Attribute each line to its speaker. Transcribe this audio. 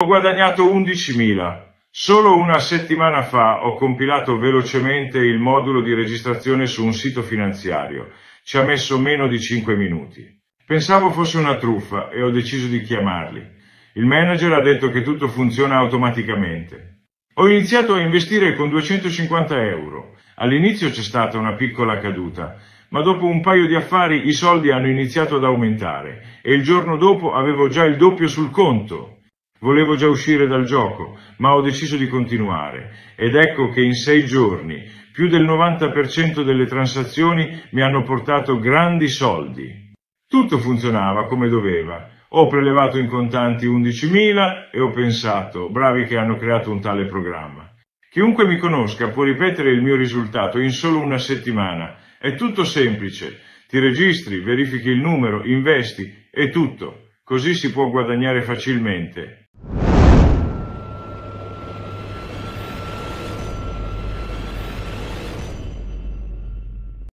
Speaker 1: Ho guadagnato 11.000. Solo una settimana fa ho compilato velocemente il modulo di registrazione su un sito finanziario. Ci ha messo meno di 5 minuti. Pensavo fosse una truffa e ho deciso di chiamarli. Il manager ha detto che tutto funziona automaticamente. Ho iniziato a investire con 250 euro. All'inizio c'è stata una piccola caduta, ma dopo un paio di affari i soldi hanno iniziato ad aumentare e il giorno dopo avevo già il doppio sul conto. Volevo già uscire dal gioco, ma ho deciso di continuare ed ecco che in sei giorni più del 90% delle transazioni mi hanno portato grandi soldi. Tutto funzionava come doveva. Ho prelevato in contanti 11.000 e ho pensato, bravi che hanno creato un tale programma. Chiunque mi conosca può ripetere il mio risultato in solo una settimana. È tutto semplice. Ti registri, verifichi il numero, investi, è tutto. Così si può guadagnare facilmente.